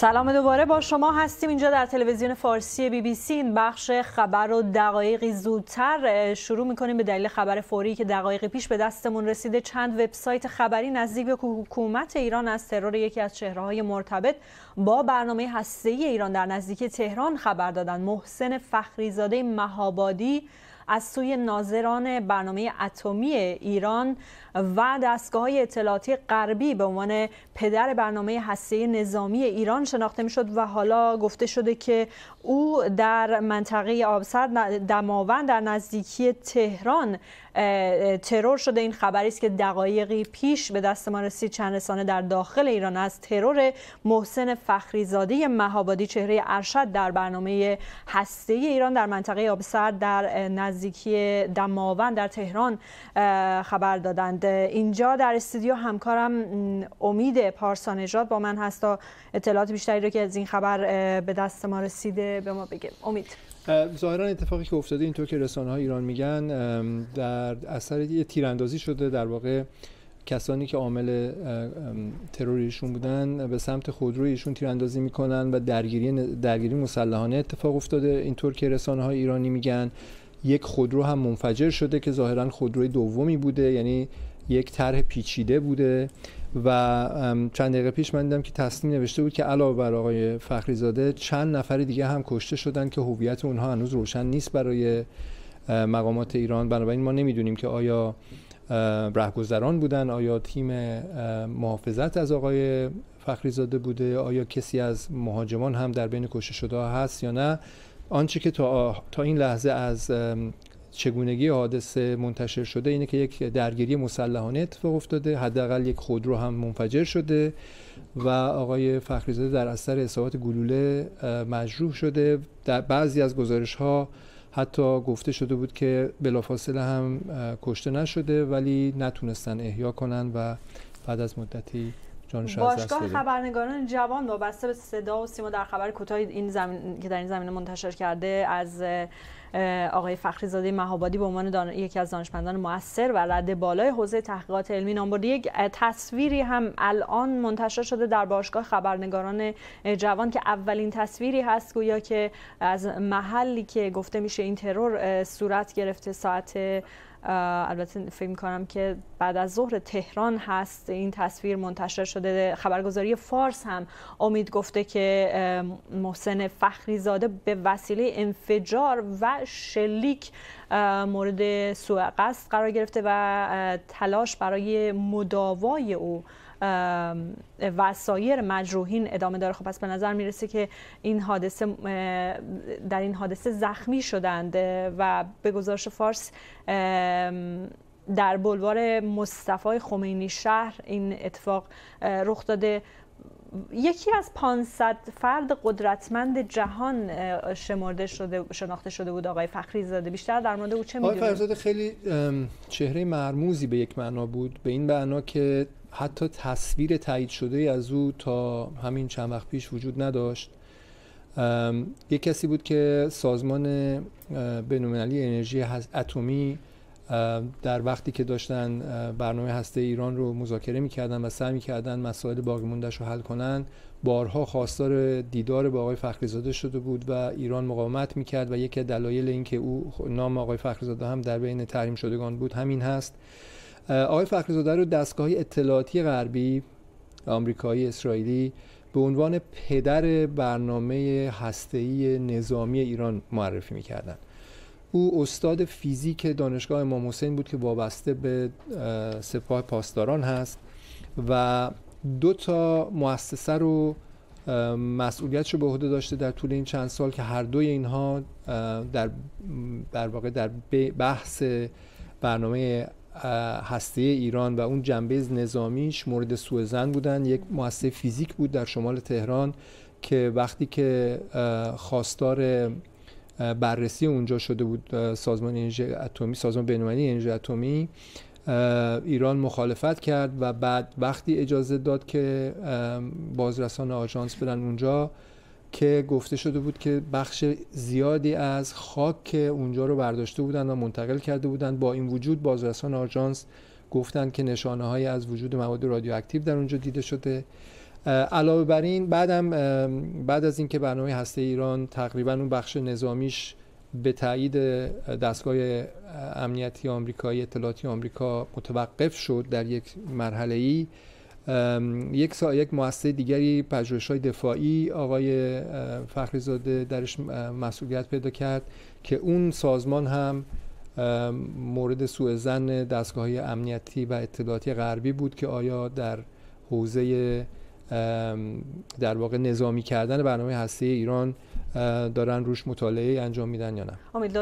سلام دوباره با شما هستیم اینجا در تلویزیون فارسی بی بی سی این بخش خبر رو دقایقی زودتر شروع میکنیم به دلیل خبر فوری که دقایقی پیش به دستمون رسیده چند وبسایت خبری نزدیک به حکومت ایران از ترور یکی از های مرتبط با برنامه هسته‌ای ایران در نزدیک تهران خبر دادن محسن فخریزاده زاده مهابادی از سوی ناظران برنامه اتمی ایران و دستگاه های اطلاعاتی غربی به عنوان پدر برنامه هسته نظامی ایران شناخته شد و حالا گفته شده که او در منطقه آبسر دماوند در نزدیکی تهران ترور شده این خبری است که دقایقی پیش به دست ما رسید چند رسانه در داخل ایران از ترور محسن فخریزاده مهابادی چهره ارشد در برنامه هسته ایران در منطقه آبسر در نزدیکی نزدیکی دماوند در تهران خبر دادند اینجا در استودیو همکارم امید پارسانژاد با من هست تا اطلاعات بیشتری رو که از این خبر به دست ما رسیده به ما بگه امید ظاهرا اتفاقی که افتاده اینطور که رسانه ها ایران میگن در اثر یه تیراندازی شده در واقع کسانی که عامل تروریشون بودن به سمت خودرویشون تیراندازی میکنن و درگیری درگیری مسلحانه اتفاق افتاده اینطور که رسانه های ایرانی میگن یک خودرو هم منفجر شده که ظاهرا خودروی دومی بوده یعنی یک طرح پیچیده بوده و چند دقیقه پیش من دیدم که تصمیم نوشته بود که علاوه بر آقای فخری زاده چند نفر دیگه هم کشته شدن که هویت اونها هنوز روشن نیست برای مقامات ایران بنابراین ما نمیدونیم که آیا رهگذران بودن آیا تیم محافظت از آقای فخری زاده بوده آیا کسی از مهاجمان هم در بین کشته شده هست یا نه آنچه که تا, تا این لحظه از چگونگی حادثه منتشر شده اینه که یک درگیری مسلحانه اتفاق افتاده حداقل یک خودرو هم منفجر شده و آقای فخریزاده در اثر اصابات گلوله مجروح شده در بعضی از گزارش ها حتی گفته شده بود که بلافاصله هم کشته نشده ولی نتونستن احیا کنن و بعد از مدتی باشگاه خبرنگاران جوان وابسته به صدا و سیما در خبر کوتاه این زمین که در این زمینه منتشر کرده از آقای فخری زاده مهابادی به عنوان یکی از دانشمندان موثر و رد بالای حوزه تحقیقات علمی نام برده یک تصویری هم الان منتشر شده در باشگاه خبرنگاران جوان که اولین تصویری هست گویا که از محلی که گفته میشه این ترور صورت گرفته ساعت البته فکر میکنم که بعد از ظهر تهران هست این تصویر منتشر شده خبرگزاری فارس هم امید گفته که محسن فخری زاده به وسیله انفجار و شلیک مورد سوء قصد قرار گرفته و تلاش برای مداوای او و سایر مجروحین ادامه داره خب پس به نظر میرسه که این حادثه در این حادثه زخمی شدند و به گزارش فارس در بلوار مصطفی خمینی شهر این اتفاق رخ داده یکی از 500 فرد قدرتمند جهان شمرده شده شناخته شده بود آقای فخری زاده بیشتر در مورد او چه میدونید آقای خیلی چهره مرموزی به یک معنا بود به این معنا که حتی تصویر تایید شده از او تا همین چند وقت پیش وجود نداشت یک کسی بود که سازمان بینالمللی انرژی اتمی در وقتی که داشتن برنامه هسته ایران رو مذاکره میکردن و سعی میکردن مسائل باقی موندهش رو حل کنن بارها خواستار دیدار با آقای فخریزاده شده بود و ایران مقاومت میکرد و یکی دلایل اینکه او نام آقای فخریزاده هم در بین تحریم شدگان بود همین هست آقای فخریزاده رو دستگاه اطلاعاتی غربی آمریکایی اسرائیلی به عنوان پدر برنامه هسته‌ای نظامی ایران معرفی می‌کردند. او استاد فیزیک دانشگاه امام حسین بود که وابسته به سپاه پاسداران هست و دو تا مؤسسه رو مسئولیتش رو به عهده داشته در طول این چند سال که هر دوی اینها در در واقع در بحث برنامه هسته ایران و اون جنبه نظامیش مورد سوء زن بودن یک مؤسسه فیزیک بود در شمال تهران که وقتی که خواستار بررسی اونجا شده بود سازمان انرژی اتمی سازمان بین‌المللی انرژی اتمی ایران مخالفت کرد و بعد وقتی اجازه داد که بازرسان آژانس بدن اونجا که گفته شده بود که بخش زیادی از خاک اونجا رو برداشته بودن و منتقل کرده بودند با این وجود بازرسان آژانس گفتند که نشانه های از وجود مواد رادیواکتیو در اونجا دیده شده علاوه بر این بعد از اینکه برنامه هسته ایران تقریبا اون بخش نظامیش به تایید دستگاه امنیتی آمریکایی اطلاعاتی آمریکا متوقف شد در یک مرحله ای یک سا... یک مؤسسه دیگری های دفاعی آقای زاده درش مسئولیت پیدا کرد که اون سازمان هم مورد سوء زن دستگاه های امنیتی و اطلاعاتی غربی بود که آیا در حوزه در واقع نظامی کردن برنامه هسته ایران دارن روش مطالعه انجام میدن یا نه